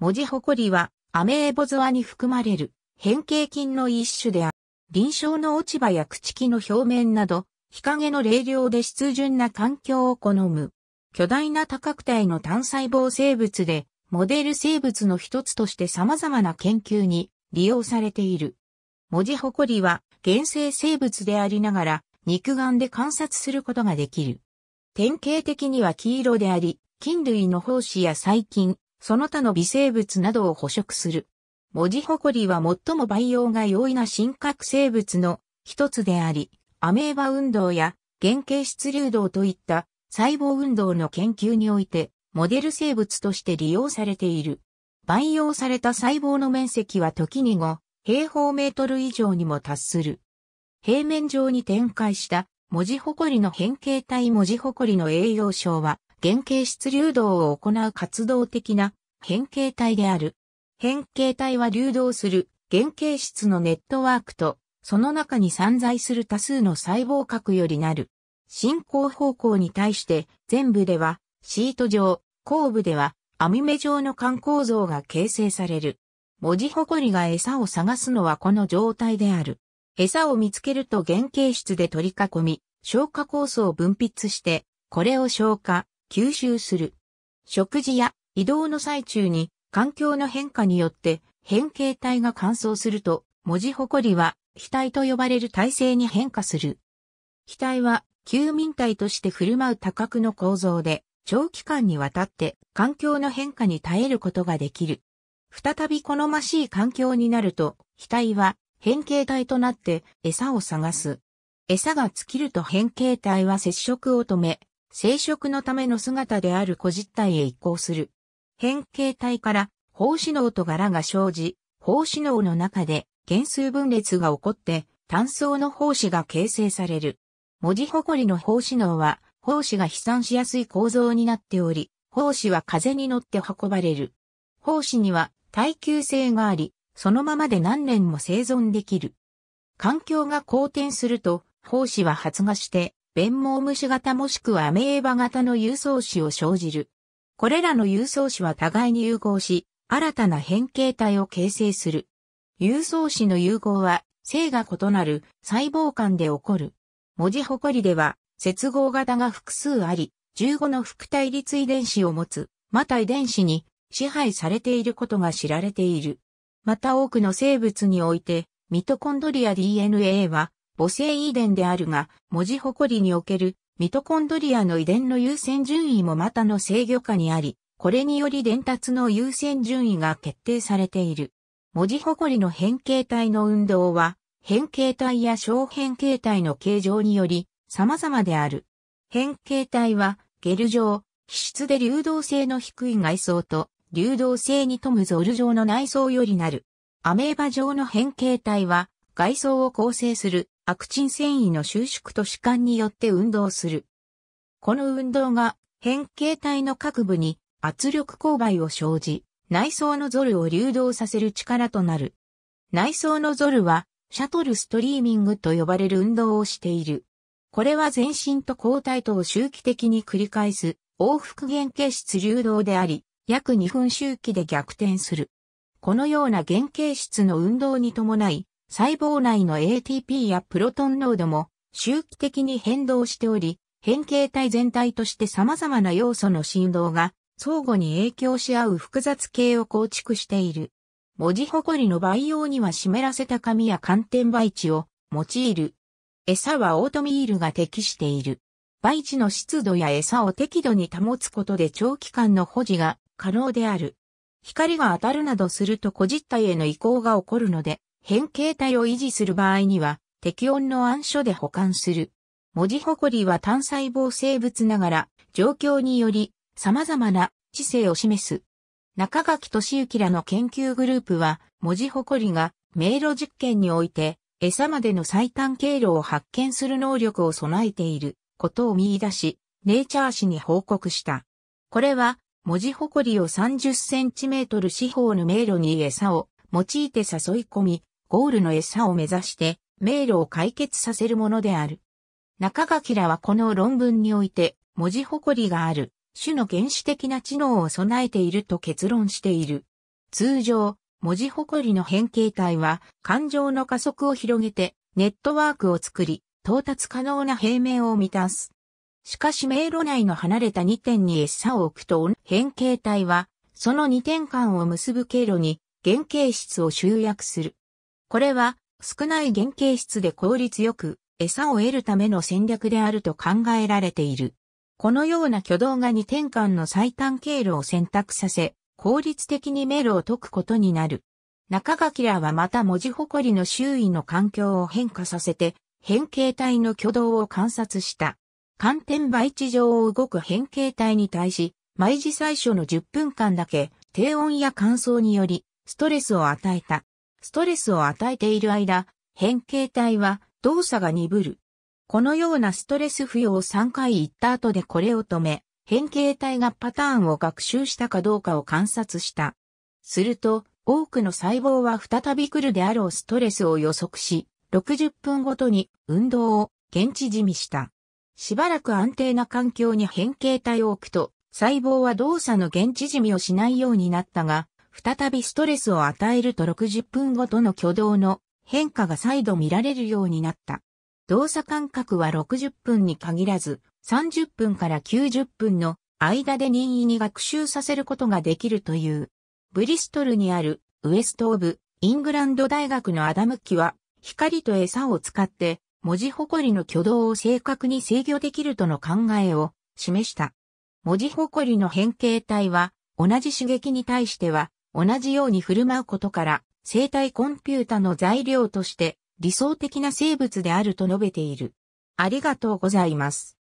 文字誇りはアメーボゾアに含まれる変形菌の一種である。臨床の落ち葉や朽木の表面など、日陰の冷涼で湿潤な環境を好む。巨大な多角体の単細胞生物で、モデル生物の一つとして様々な研究に利用されている。文字誇りは原生生物でありながら肉眼で観察することができる。典型的には黄色であり、菌類の胞子や細菌、その他の微生物などを捕食する。文字ホコリは最も培養が容易な真核生物の一つであり、アメーバ運動や原型質流動といった細胞運動の研究において、モデル生物として利用されている。培養された細胞の面積は時に5平方メートル以上にも達する。平面上に展開した文字誇りの変形体文字誇りの栄養症は原型質流動を行う活動的な変形体である。変形体は流動する原型質のネットワークと、その中に散在する多数の細胞核よりなる。進行方向に対して全部ではシート状、後部では網目状の環構造が形成される。文字誇りが餌を探すのはこの状態である。餌を見つけると原型質で取り囲み、消化酵素を分泌して、これを消化、吸収する。食事や移動の最中に環境の変化によって変形体が乾燥すると、文字誇りは額と呼ばれる体制に変化する。額は休眠体として振る舞う多角の構造で、長期間にわたって環境の変化に耐えることができる。再び好ましい環境になると、額は変形体となって餌を探す。餌が尽きると変形体は接触を止め、生殖のための姿である個実体へ移行する。変形体から胞子脳と柄が生じ、胞子脳の中で減数分裂が起こって単層の胞子が形成される。文字誇りの胞子脳は胞子が飛散しやすい構造になっており、胞子は風に乗って運ばれる。胞子には耐久性があり、そのままで何年も生存できる。環境が好転すると、胞子は発芽して、弁毛虫型もしくはアメーバ型の郵送種を生じる。これらの郵送種は互いに融合し、新たな変形体を形成する。郵送種の融合は、性が異なる細胞間で起こる。文字誇りでは、接合型が複数あり、15の副対立遺伝子を持つ、また遺伝子に支配されていることが知られている。また多くの生物において、ミトコンドリア DNA は母性遺伝であるが、文字誇りにおけるミトコンドリアの遺伝の優先順位もまたの制御下にあり、これにより伝達の優先順位が決定されている。文字誇りの変形体の運動は、変形体や小変形体の形状により様々である。変形体は、ゲル状、皮質で流動性の低い外装と、流動性に富むゾル状の内装よりなる。アメーバ状の変形体は、外装を構成するアクチン繊維の収縮と弛緩によって運動する。この運動が変形体の各部に圧力勾配を生じ、内装のゾルを流動させる力となる。内装のゾルはシャトルストリーミングと呼ばれる運動をしている。これは全身と交代とを周期的に繰り返す往復原形質流動であり、約2分周期で逆転する。このような原形質の運動に伴い、細胞内の ATP やプロトン濃度も周期的に変動しており、変形体全体として様々な要素の振動が相互に影響し合う複雑系を構築している。文字誇りの培養には湿らせた紙や寒天培地を用いる。餌はオートミールが適している。培地の湿度や餌を適度に保つことで長期間の保持が可能である。光が当たるなどすると小実体への移行が起こるので、変形体を維持する場合には、適温の暗所で保管する。文字誇りは単細胞生物ながら、状況により様々な知性を示す。中垣俊之らの研究グループは、文字誇りが迷路実験において、餌までの最短経路を発見する能力を備えていることを見出し、ネイチャー誌に報告した。これは、文字誇りを30センチメートル四方の迷路に餌を用いて誘い込み、ゴールの餌を目指して迷路を解決させるものである。中垣らはこの論文において文字誇りがある種の原始的な知能を備えていると結論している。通常、文字誇りの変形体は感情の加速を広げてネットワークを作り到達可能な平面を満たす。しかし迷路内の離れた2点に餌を置くと変形体はその2点間を結ぶ経路に原型質を集約する。これは少ない原型質で効率よく餌を得るための戦略であると考えられている。このような挙動が2点間の最短経路を選択させ、効率的に迷路を解くことになる。中垣らはまた文字誇りの周囲の環境を変化させて、変形体の挙動を観察した。観点倍地上を動く変形体に対し、毎時最初の10分間だけ、低温や乾燥により、ストレスを与えた。ストレスを与えている間、変形体は動作が鈍る。このようなストレス付与を3回言った後でこれを止め、変形体がパターンを学習したかどうかを観察した。すると、多くの細胞は再び来るであろうストレスを予測し、60分ごとに運動を現地地味した。しばらく安定な環境に変形体を置くと、細胞は動作の現地地味をしないようになったが、再びストレスを与えると60分ごとの挙動の変化が再度見られるようになった。動作間隔は60分に限らず、30分から90分の間で任意に学習させることができるという。ブリストルにあるウエストオブイングランド大学のアダムキは、光と餌を使って文字誇りの挙動を正確に制御できるとの考えを示した。文字誇りの変形体は同じ刺激に対しては同じように振る舞うことから、生体コンピュータの材料として理想的な生物であると述べている。ありがとうございます。